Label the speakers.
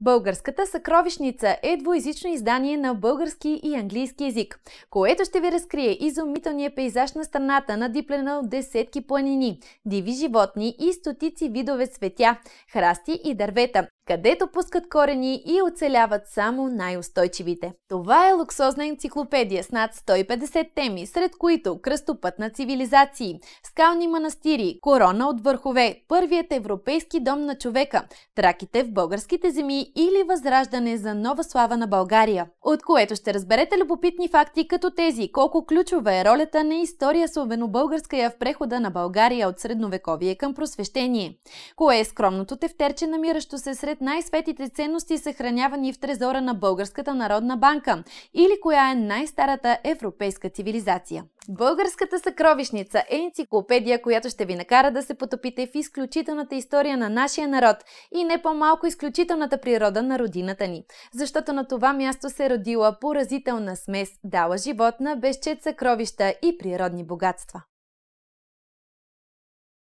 Speaker 1: Българската съкровищница е двоязично издание на български и английски язик, което ще ви разкрие изумителния пейзаж на страната, надиплена от десетки планини, диви животни и стотици видове светя, храсти и дървета, където пускат корени и оцеляват само най-устойчивите. Това е луксозна енциклопедия с над 150 теми, сред които кръстопът на цивилизации, скални манастири, корона от върхове, първият европейски дом на човека, траките в българските земи или възраждане за нова слава на България от което ще разберете любопитни факти като тези колко ключова е ролята на история словено-българска в прехода на България от средновековие към просвещение. Кое е скромното тефтерче, намиращо се сред най-светите ценности, съхранявани в трезора на Българската народна банка? Или коя е най-старата европейска цивилизация? Българската съкровищница е енциклопедия, която ще ви накара да се потопите в изключителната история на нашия народ и не по-малко изключителната природа на родината ни. Защото на това място се родила поразителна смес, дала живот на безчет съкровища и природни богатства.